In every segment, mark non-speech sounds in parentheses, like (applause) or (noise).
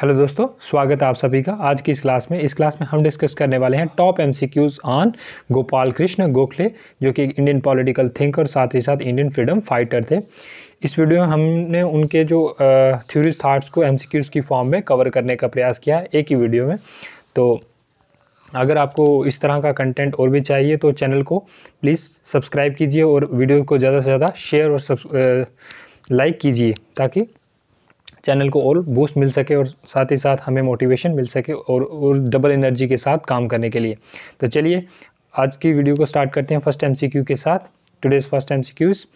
Hello दोस्तों स्वागत है आप सभी का आज की इस क्लास में इस क्लास में हम डिस्कस करने वाले हैं top MCQs on Gopal Krishna Gokhale जो कि इंडियन पॉलिटिकल थिंकर साथ ही साथ इंडियन फ्रीडम फाइटर थे इस वीडियो में हमने उनके जो थ्योरीज थाट्स को एमसीक्यूज की फॉर्म में कवर करने का प्रयास किया है एक ही वीडियो में तो अगर आपको इस तरह का कंटेंट और भी चाहिए तो चैनल को प्लीज़ सब्सक्राइब कीजिए और वीडियो को ज़्यादा से ज़्यादा शेयर और लाइक कीजिए ताकि चैनल को और बूस्ट मिल सके और साथ ही साथ हमें मोटिवेशन मिल सके और, और डबल एनर्जी के साथ काम करने के लिए तो चलिए आज की वीडियो को स्टार्ट करते हैं फर्स्ट एमसीक्यू के साथ today's first MCQs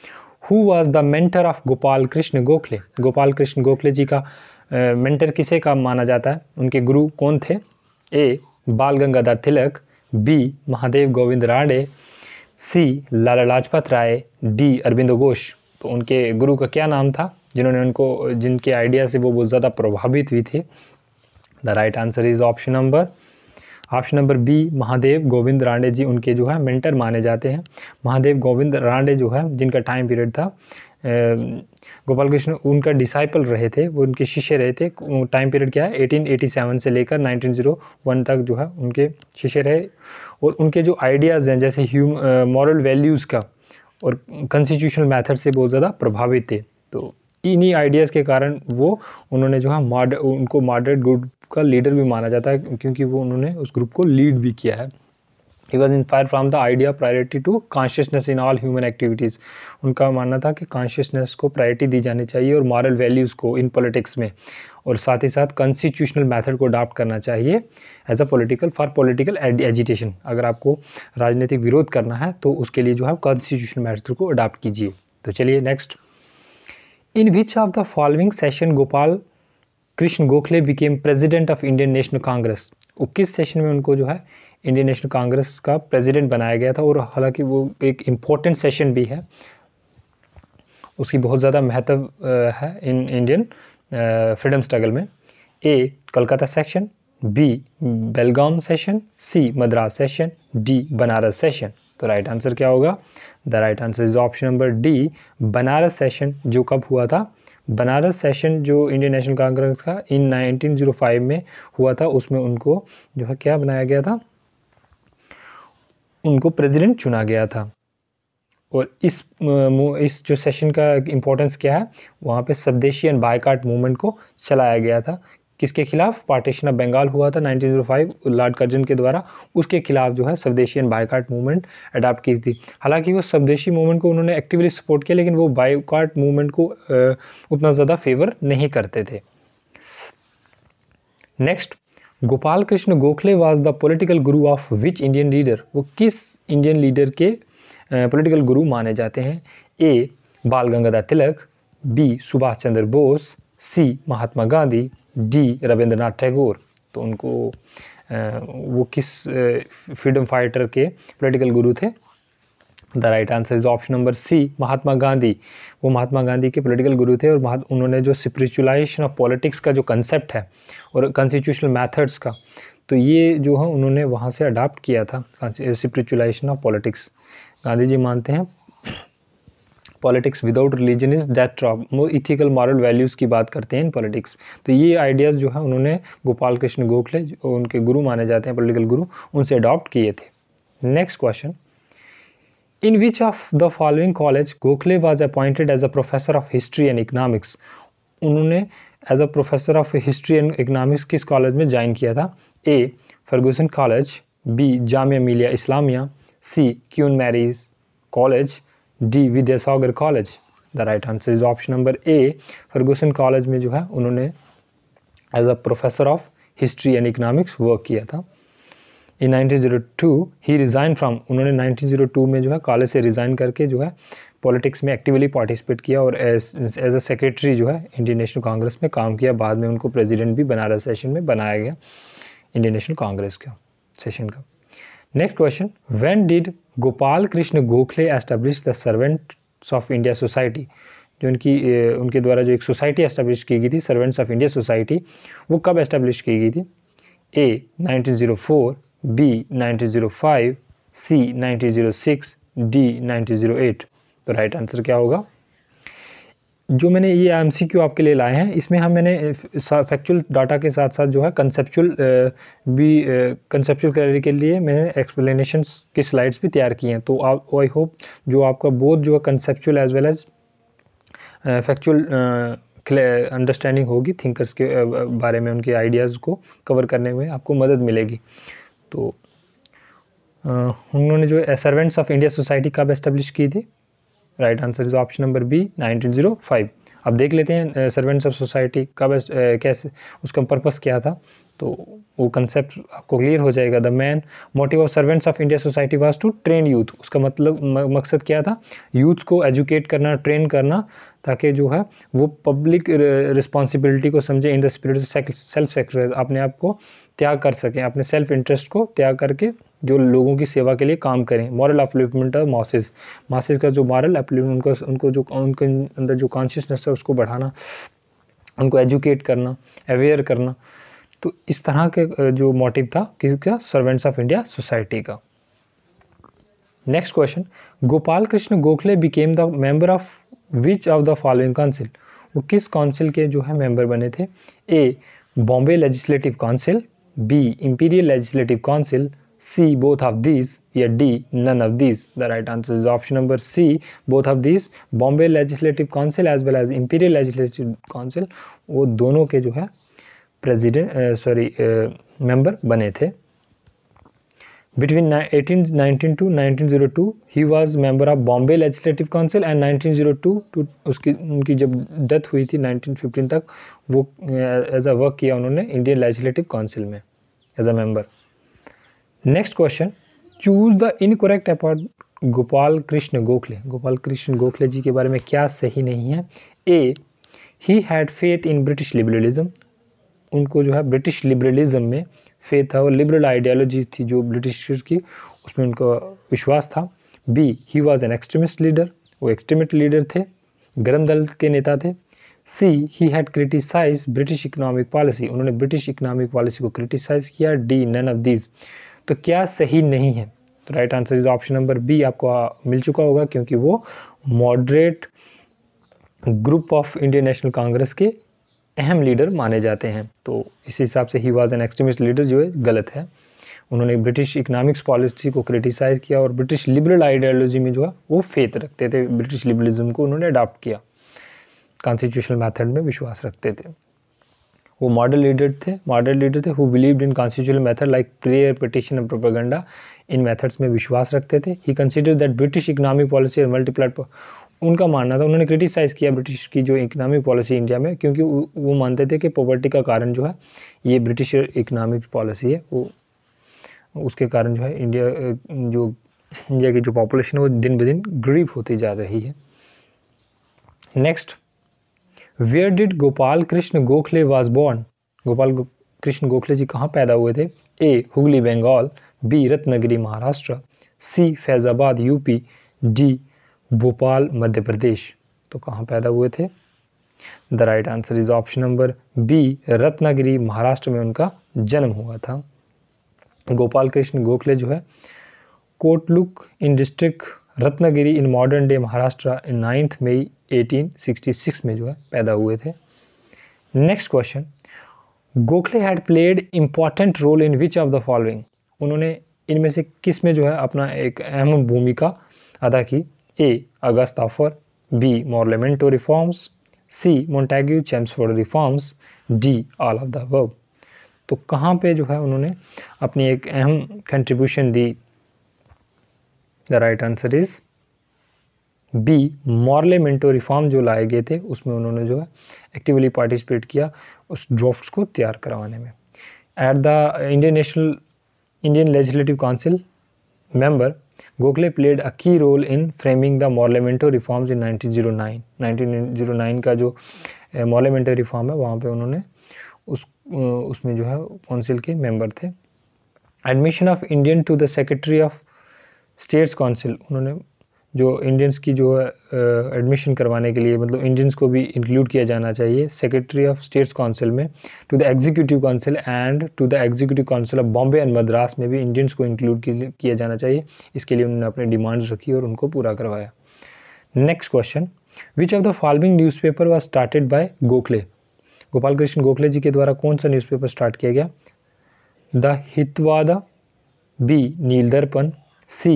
who was the mentor of Gopal Krishna Gokhale Gopal Krishna Gokhale ji का मेंटर किसे का माना जाता है उनके गुरु कौन थे A Bal Gangadhar Tilak B Mahadev Govind Rane C Lala Lajpat Rai D Aurobindo Ghosh तो उनके गुरु का क्या नाम था जिन्होंने उनको जिनके आइडिया से वो बहुत ज़्यादा प्रभावित हुई थी the right answer is option number option number B Mahadev Govind Ranade ji उनके जो है मेंटर माने जाते हैं महादेव गोविंद रांडे जो है जिनका टाइम पीरियड था गोपाल कृष्ण उनका डिसाइपल रहे थे वो उनके शिष्य रहे थे टाइम पीरियड क्या है 1887 से लेकर 1901 तक जो है उनके शिष्य रहे और उनके जो आइडियाज़ हैं जैसे ह्यूम मॉरल वैल्यूज़ का और कंस्टिट्यूशनल मैथड से बहुत ज़्यादा प्रभावित थे तो इन्हीं आइडियाज़ के कारण वो उन्होंने जो है मॉड उनको मॉडरेट ग्रुप का लीडर भी माना जाता है क्योंकि वो उन्होंने उस ग्रुप को लीड भी किया है he was inspire from the idea priority to consciousness in all human activities उनका मानना था कि कॉन्शियसनेस को प्रायोरिटी दी जानी चाहिए और मॉरल वैल्यूज़ को इन पॉलिटिक्स में और साथ ही साथ कॉन्स्टिट्यूशनल मैथड को अडाप्ट करना चाहिए as a political for political education अगर आपको राजनीतिक विरोध करना है तो उसके लिए जो है कॉन्स्टिट्यूशनल मैथड को अडाप्ट कीजिए तो चलिए next in which of the following session Gopal Krishna Gokhale became president of Indian National Congress वो किस सेशन में उनको जो है इंडियन नेशनल कांग्रेस का प्रेजिडेंट बनाया गया था और हालांकि वो एक इम्पोर्टेंट सेशन भी है उसकी बहुत ज़्यादा महत्व है इन इंडियन फ्रीडम स्ट्रगल में A Calcutta section B Belgaum session C Madras session D Banaras session तो राइट आंसर क्या होगा the right answer is option number D Banaras session जो कब हुआ था बनारस सेशन जो इंडियन नेशनल कांग्रेस का इन 1905 में हुआ था उसमें उनको जो है क्या बनाया गया था उनको प्रेसिडेंट चुना गया था और इस इस जो सेशन का इम्पोर्टेंस क्या है वहाँ पे स्वदेशी एंड बायकाट मूवमेंट को चलाया गया था किसके खिलाफ पार्टीशन ऑफ बंगाल हुआ था 1905 लॉर्ड कर्जन के द्वारा उसके खिलाफ जो है स्वदेशी एंड बायकाट मूवमेंट अडाप्ट की थी हालांकि वो स्वदेशी मूवमेंट को उन्होंने एक्टिवली सपोर्ट किया लेकिन वो बायकाट मूवमेंट को उतना ज़्यादा फेवर नहीं करते थे next Gopal Krishna Gokhale was the political guru of which Indian leader वो किस इंडियन लीडर के पोलिटिकल गुरु माने जाते हैं A Bal Gangadhar Tilak B Subhash Chandra Bose C Mahatma Gandhi D Rabindranath Tagore तो उनको वो किस फ्रीडम फाइटर के पॉलिटिकल गुरु थे the right answer is option number C Mahatma Gandhi वो महात्मा गांधी के पॉलिटिकल गुरु थे और उन्होंने जो स्परिचुलाइजेशन ऑफ पॉलिटिक्स का जो कंसेप्ट है और कॉन्स्टिट्यूशनल मैथड्स का तो ये जो है उन्होंने वहाँ से अडाप्ट किया था spiritualization of politics Gandhi ji मानते हैं politics without religion is death trap वो इथिकल मॉरल वैल्यूज़ की बात करते हैं इन पॉलिटिक्स तो ये आइडियाज़ जो है उन्होंने गोपाल कृष्ण गोखले जो उनके गुरु माने जाते हैं पोलिटिकल गुरु उनसे अडॉप्ट किए थे next question in which of the following college Gokhale was appointed as a professor of history and economics उन्होंने as a professor of history and economics किस कॉलेज में ज्वाइन किया था A Fergusson college B Jamia Millia Islamia C Queen Mary's college D Vidyasagar college the right answer is option number A Fergusson college में जो है उन्होंने as a professor of history and economics work किया था इन 1902 ही रिज़ाइन फ्रॉम उन्होंने 1902 में जो है कॉलेज से रिज़ाइन करके जो है पॉलिटिक्स में एक्टिवली पार्टिसिपेट किया और एज एज अ सेक्रेटरी जो है इंडियन नेशनल कांग्रेस में काम किया बाद में उनको प्रेसिडेंट भी बनारस सेशन में बनाया गया इंडियन नेशनल कांग्रेस का सेशन का next question when did Gopal Krishna Gokhale establish the Servants of India Society जो उनकी उनके द्वारा जो एक सोसाइटी एस्टेब्लिश की गई थी सर्वेंट्स ऑफ इंडिया सोसाइटी वो कब एस्टेब्लिश की गई थी ए 1904 बी 1905 सी 1906 डी 1908 तो राइट आंसर क्या होगा जो मैंने ये एम सी क्यू आपके लिए लाए हैं इसमें हम मैंने फैक्चुअल डाटा के साथ साथ जो है कंसेप्चुअल भी कंसेपचुअल क्लैरिटी के लिए मैंने एक्सप्लेनेशन की स्लाइड्स भी तैयार की हैं तो आप आई होप जो आपका बोध जो है conceptual as well as factual understanding होगी थिंकर्स के बारे में उनके आइडियाज़ को कवर करने में आपको मदद मिलेगी तो उन्होंने जो सर्वेंट्स ऑफ इंडिया सोसाइटी कब एस्टेब्लिश की थी right answer is option number B 1905 अब देख लेते हैं सर्वेंट्स ऑफ सोसाइटी कब कैसे उसका पर्पस क्या था तो वो कंसेप्ट आपको क्लियर हो जाएगा the main motive of Servants of India Society was to train youth उसका मतलब मकसद क्या था यूथ को एजुकेट करना ट्रेन करना ताकि जो है वो पब्लिक रिस्पॉन्सिबिलिटी को समझे in the spirit self sector अपने आप को त्याग कर सकें अपने सेल्फ इंटरेस्ट को त्याग करके जो लोगों की सेवा के लिए काम करें moral upliftment of masses masses का जो मॉरल अपलिफ्टमेंट उनका उनको जो उनके अंदर जो कॉन्शियसनेस है उसको बढ़ाना उनको एजुकेट करना अवेयर करना तो इस तरह के जो मोटिव था किसका सर्वेंट्स ऑफ इंडिया सोसाइटी का next question Gopal Krishna Gokhale became the member of which of the following council वो किस काउंसिल के जो है मेंबर बने थे A Bombay legislative council B imperial legislative council C, both of these, yeah, D, none of these. The right answer is option number C, both of these. Bombay Legislative Council as well as Imperial Legislative Council, वो दोनों के जो है president sorry member बने थे between 1819 to 1902 he was member of bombay legislative council and 1902 to उसकी उनकी जब डेथ हुई थी 1915 तक वो एज अ वर्क किया उन्होंने इंडियन लेजिस्लेटिव काउंसिल में as a member next question choose the incorrect about Gopal Krishna Gokhale Gopal Krishna Gokhale ji के बारे में क्या सही नहीं है A he had faith in British liberalism उनको जो है ब्रिटिश लिबरलिज्म में फेथ था वो लिबरल आइडियालॉजी थी जो ब्रिटिश की उसमें उनका विश्वास था B he was an extremist leader वो एक्सट्रीमिस्ट लीडर थे गर्म दल के नेता थे C he had criticise British economic policy उन्होंने ब्रिटिश इकोनॉमिक पॉलिसी को क्रिटिसाइज किया डी नन ऑफ दीज तो क्या सही नहीं है तो right answer is option number B आपको मिल चुका होगा क्योंकि वो moderate group of Indian National Congress के अहम लीडर माने जाते हैं तो इस हिसाब से he was an extremist leader जो है गलत है उन्होंने ब्रिटिश इकोनॉमिक्स पॉलिसी को क्रिटिसाइज़ किया और ब्रिटिश लिबरल आइडियोलॉजी में जो है वो फेथ रखते थे ब्रिटिश लिबरलिज्म को उन्होंने अडॉप्ट किया कॉन्स्टिट्यूशनल मेथड में विश्वास रखते थे वो मॉडल लीडर थे मॉडल लीडर थे who believed in constitutional method like prayer petition and propaganda in methods में विश्वास रखते थे he consider that British economic policy and multiplied उनका मानना था उन्होंने क्रिटिसाइज़ किया ब्रिटिश की जो इकोनॉमिक पॉलिसी इंडिया में क्योंकि वो मानते थे कि पॉवर्टी का कारण जो है ये ब्रिटिश इकोनॉमिक पॉलिसी है वो उसके कारण जो है इंडिया जो इंडिया की जो पॉपुलेशन है वो दिन ब दिन गरीब होती जा रही है next where did Gopal Krishna Gokhale was born Gopal Krishna Gokhale ji कहाँ पैदा हुए थे A Hooghly Bengal B Ratnagiri Maharashtra C Faizabad UP D Bhopal Madhya Pradesh तो कहाँ पैदा हुए थे the right answer is option number B Ratnagiri Maharashtra में उनका जन्म हुआ था गोपाल कृष्ण गोखले जो है Kotluk in district Ratnagiri in modern day Maharashtra ninth May 1866 में जो है पैदा हुए थे next question Gokhale had played important role in which of the following उन्होंने इनमें से किस में जो है अपना एक अहम भूमिका अदा की A August offer B Morley Minto reforms C Montagu Chelmsford reforms D all of the above तो कहाँ पे जो है उन्होंने अपनी एक अहम कंट्रीब्यूशन दी the right answer is B Morley Minto reform जो लाए गए थे उसमें उन्होंने जो है एक्टिवली पार्टिसिपेट किया उस ड्राफ्ट को तैयार करवाने में at the Indian National Indian legislative council member Gokhale played a key role in framing the Morley Minto reforms in 1909 1909 का जो मॉर्लेमेंटो eh, रिफॉर्म है वहाँ पे उन्होंने उस उसमें जो है काउंसिल के मेंबर थे admission of Indian to the secretary of states council उन्होंने जो इंडियंस की जो है एडमिशन करवाने के लिए मतलब इंडियंस को भी इंक्लूड किया जाना चाहिए सेक्रेटरी ऑफ स्टेट्स काउंसिल में to the executive council and to the executive council of Bombay and Madras में भी इंडियंस को इंक्लूड किया जाना चाहिए इसके लिए उन्होंने अपने डिमांड्स रखी और उनको पूरा करवाया next question which of the following paper was started by Gokhale Gopal Krishna Gokhale ji के द्वारा कौन सा न्यूज़पेपर स्टार्ट किया गया the Hitavada B Nildarpan C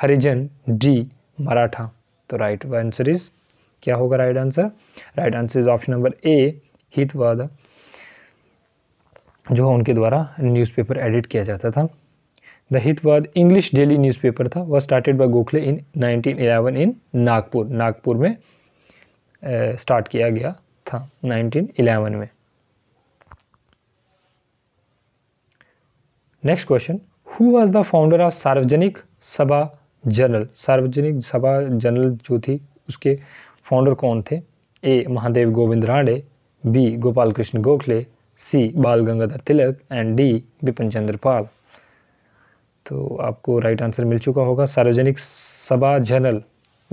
Harijan D Maratha तो राइट आंसर इज क्या होगा right answer right answer is option number A Hitavada जो उनके द्वारा न्यूज़पेपर एडिट किया जाता था the Hitavada English daily newspaper था वह स्टार्टेड बाय गोखले इन 1911 इन नागपुर नागपुर में स्टार्ट किया गया था 1911 में next question who was the founder of Sarvajanik Sabha general सार्वजनिक सभा जनरल जो थी उसके फाउंडर कौन थे A Mahadev Govind Rane B Gopal Krishna Gokhale C Bal Gangadhar Tilak and D Bipin Chandra Pal तो आपको राइट आंसर मिल चुका होगा सार्वजनिक सभा जनरल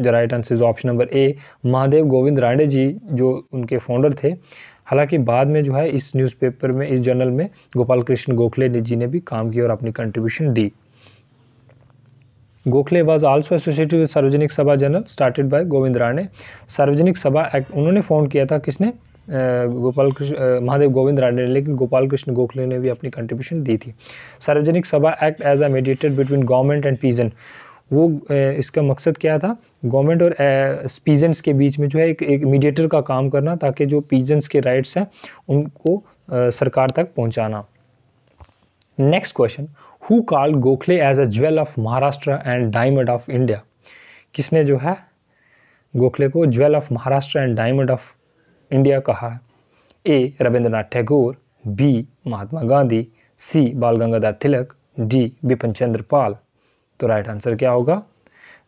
जो right answer is option number A Mahadev Govind Rane ji जो उनके फाउंडर थे हालांकि बाद में जो है इस न्यूज़पेपर में इस जर्नल में गोपाल कृष्ण गोखले जी ने भी काम किया और अपनी कंट्रीब्यूशन दी Gokhale was also associated with Sarvajanik Sabha general started by Govind Rane Sarvajanik Sabha act उन्होंने फाउंड किया था किसने गोपाल कृष्ण महादेव गोविंद राणे ने लेकिन गोपाल कृष्ण गोखले ने भी अपनी कंट्रीब्यूशन दी थी Sarvajanik Sabha act as a mediated between government and पीजन वो इसका मकसद क्या था गवर्नमेंट और पीजेंट्स के बीच में जो है एक एक मीडिएटर का काम करना ताकि जो पीजेंट्स के राइट्स हैं उनको सरकार तक पहुंचाना next question who call Gokhale as a jewel of Maharashtra and diamond of India किसने जो है गोखले को jewel of Maharashtra and diamond of India कहा है A Rabindranath Tagore B Mahatma Gandhi C Bal Gangadhar Tilak D Bipin Chandra Pal तो राइट आंसर क्या होगा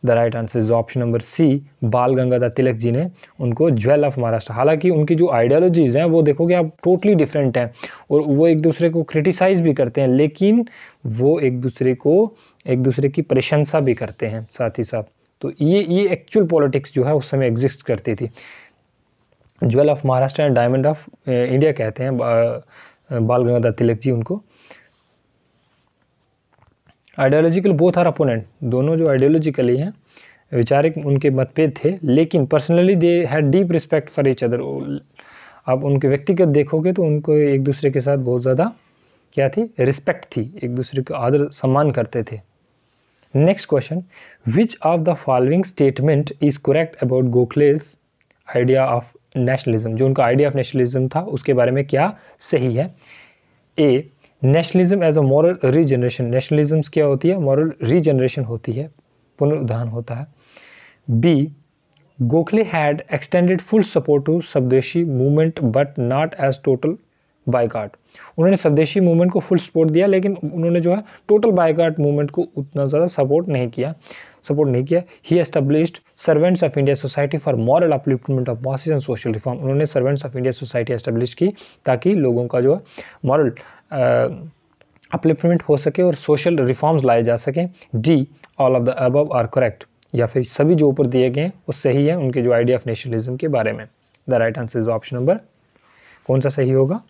the right answer is option number C Bal Gangadhar तिलक जी ने उनको ज्वेल ऑफ महाराष्ट्र हालांकि उनकी जो आइडियोलॉजीज़ हैं वो देखोगे आप टोटली डिफरेंट हैं और वो एक दूसरे को क्रिटिसाइज़ भी करते हैं लेकिन वो एक दूसरे को एक दूसरे की प्रशंसा भी करते हैं साथ ही साथ तो ये ये एक्चुअल पॉलिटिक्स जो है उस समय एग्जिस्ट करती थी jewel of Maharashtra and diamond of India कहते हैं बाल गंगाधर तिलक जी उनको आइडियोलॉजिकल बोथ आर अपोनेंट दोनों जो आइडियोलॉजिकली हैं विचारिक उनके मतभेद थे लेकिन personally they had deep respect for each other आप उनके व्यक्तिगत देखोगे तो उनको एक दूसरे के साथ बहुत ज़्यादा क्या थी रिस्पेक्ट थी एक दूसरे का आदर सम्मान करते थे next question which of the following statement is correct about Gokhale's idea of nationalism जो उनका आइडिया ऑफ नेशनलिज्म था उसके बारे में क्या सही है A nationalism as a moral regeneration nationalism क्या होती है मॉरल रीजनरेशन होती है पुनरुद्धान होता है B Gokhale had extended full support to Swadeshi movement but not as total boycott उन्होंने स्वदेशी मूवमेंट को फुल सपोर्ट दिया लेकिन उन्होंने जो है टोटल बायकाट मूवमेंट को उतना ज़्यादा सपोर्ट नहीं किया सपोर्ट नहीं किया he established Servants of India Society for moral upliftment of masses and social reform उन्होंने Servants of India Society establish की ताकि लोगों का जो है मॉरल अपलिपमेंट हो सके और सोशल रिफॉर्म्स लाए जा सकें D all of the above are correct या फिर सभी जो ऊपर दिए गए हैं वो सही है उनके जो आइडिया ऑफ नेशनलिज्म के बारे में the right answer is option number कौन सा सही होगा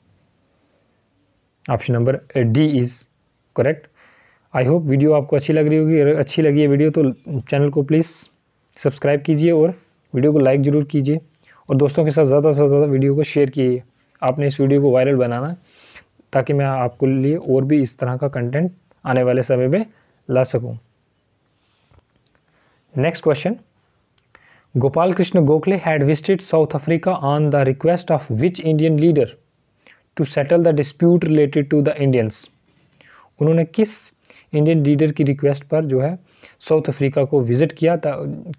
option number D is correct I hope video आपको अच्छी लग रही होगी अगर अच्छी लगी है वीडियो तो चैनल को प्लीज़ सब्सक्राइब कीजिए और वीडियो को लाइक ज़रूर कीजिए और दोस्तों के साथ ज़्यादा से ज़्यादा वीडियो को शेयर कीजिए आपने इस वीडियो को वायरल बनाना ताकि मैं आपको लिए और भी इस तरह का कंटेंट आने वाले समय में ला सकूं। Next question Gopal Krishna Gokhale had visited South Africa on the request of which Indian leader to settle the dispute related to the Indians उन्होंने किस इंडियन लीडर की रिक्वेस्ट पर जो है साउथ अफ्रीका को विज़िट किया था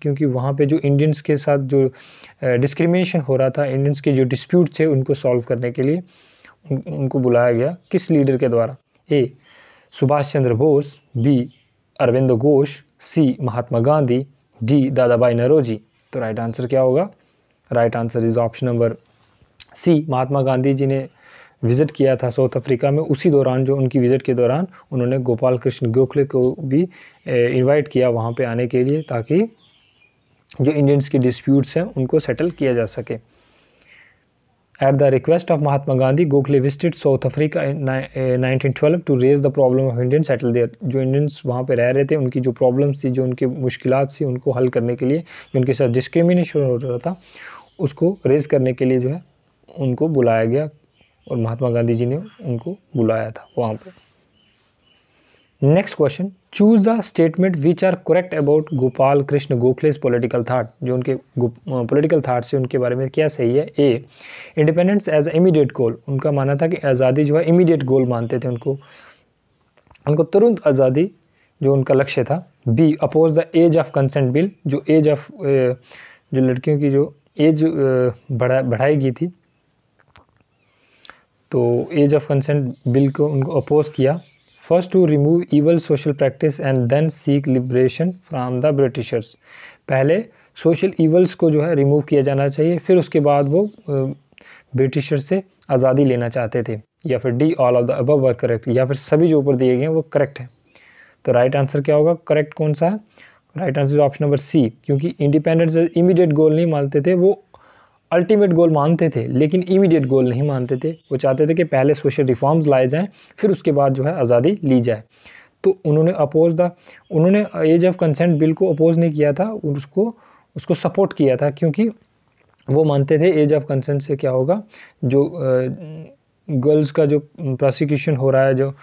क्योंकि वहाँ पे जो इंडियंस के साथ जो डिस्क्रिमिनेशन हो रहा था इंडियंस के जो डिस्प्यूट थे उनको सॉल्व करने के लिए उनको बुलाया गया किस लीडर के द्वारा A Subhash Chandra Bose B Aurobindo Ghosh C Mahatma Gandhi D Dadabhai Naoroji तो राइट आंसर क्या होगा right answer is option number C Mahatma Gandhi ji ने विज़िट किया था साउथ अफ्रीका में उसी दौरान जो उनकी विज़िट के दौरान उन्होंने गोपाल कृष्ण गोखले को भी इनवाइट किया वहाँ पे आने के लिए ताकि जो इंडियंस के डिस्प्यूट्स हैं उनको सेटल किया जा सके at the request of Mahatma Gandhi Gokhale visited South Africa nineteen twelve to raise the problem of Indian settle there जो इंडियंस वहाँ पे रह रहे थे उनकी जो प्रॉब्लम्स थी जो उनकी मुश्किल थी उनको हल करने के लिए जो उनके साथ डिस्क्रिमिनेशन हो रहा था उसको रेज करने के लिए जो है उनको बुलाया गया और महात्मा गांधी जी ने उनको बुलाया था वहाँ पर next question choose the statement which are correct about Gopal Krishna Gokhale's political thought जो उनके पोलिटिकल थाट्स से उनके बारे में क्या सही है A independence as immediate goal उनका मानना था कि आज़ादी जो है इमीडिएट गोल मानते थे उनको उनको तुरंत आज़ादी जो उनका लक्ष्य था B oppose the age of consent bill जो एज ऑफ जो लड़कियों की जो एज बढ़ा बढ़ाई गई थी तो एज ऑफ कंसेंट बिल को उनको अपोज किया first to remove evil social practice and then seek liberation from the Britishers पहले सोशल ईवल्स को जो है रिमूव किया जाना चाहिए फिर उसके बाद वो ब्रिटिशर से आज़ादी लेना चाहते थे या फिर D all of the above were correct या फिर सभी जो ऊपर दिए गए हैं वो करेक्ट हैं तो राइट आंसर क्या होगा करेक्ट कौन सा है right answer option number C क्योंकि इंडिपेंडेंस इमीडिएट गोल नहीं मानते थे वो अल्टीमेट गोल मानते थे लेकिन इमीडिएट गोल नहीं मानते थे वो चाहते थे कि पहले सोशल रिफॉर्म्स लाए जाएँ फिर उसके बाद जो है आज़ादी ली जाए तो उन्होंने अपोज द उन्होंने एज ऑफ कंसेंट बिल को अपोज नहीं किया था उसको उसको सपोर्ट किया था क्योंकि वो मानते थे एज ऑफ कंसेंट से क्या होगा जो गर्ल्स का जो प्रोसिक्यूशन हो रहा है जो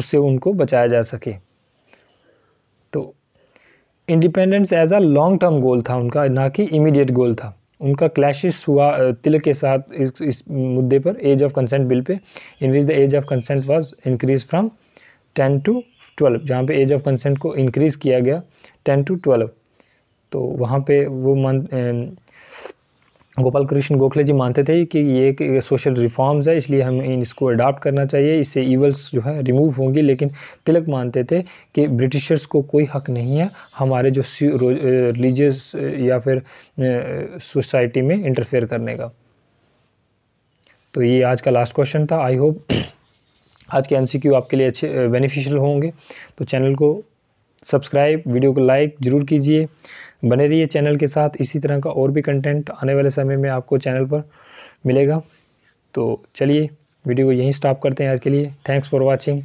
उससे उनको बचाया जा सके तो independence as a long term goal था उनका ना कि इमीडिएट गोल था उनका क्लैशिश हुआ तिल के साथ इस, इस मुद्दे पर एज ऑफ कंसेंट बिल पे in which the age of consent was increase from ten to twelve जहाँ पे एज ऑफ कंसेंट को इंक्रीज़ किया गया टेन टू ट्वेल्व तो वहाँ पे वो मंथ गोपाल कृष्ण गोखले जी मानते थे कि ये एक सोशल रिफॉर्म्स है इसलिए हम इन इसको अडाप्ट करना चाहिए इससे ईवल्स जो है रिमूव होंगी लेकिन तिलक मानते थे कि ब्रिटिशर्स को कोई हक नहीं है हमारे जो रिलीजियस या फिर सोसाइटी में इंटरफेयर करने का तो ये आज का लास्ट क्वेश्चन था आई होप (clears throat) आज के एम आपके लिए अच्छे बेनिफिशियल होंगे तो चैनल को सब्सक्राइब वीडियो को लाइक ज़रूर कीजिए बने रहिए चैनल के साथ इसी तरह का और भी कंटेंट आने वाले समय में आपको चैनल पर मिलेगा तो चलिए वीडियो को यहीं स्टॉप करते हैं आज के लिए थैंक्स फॉर वॉचिंग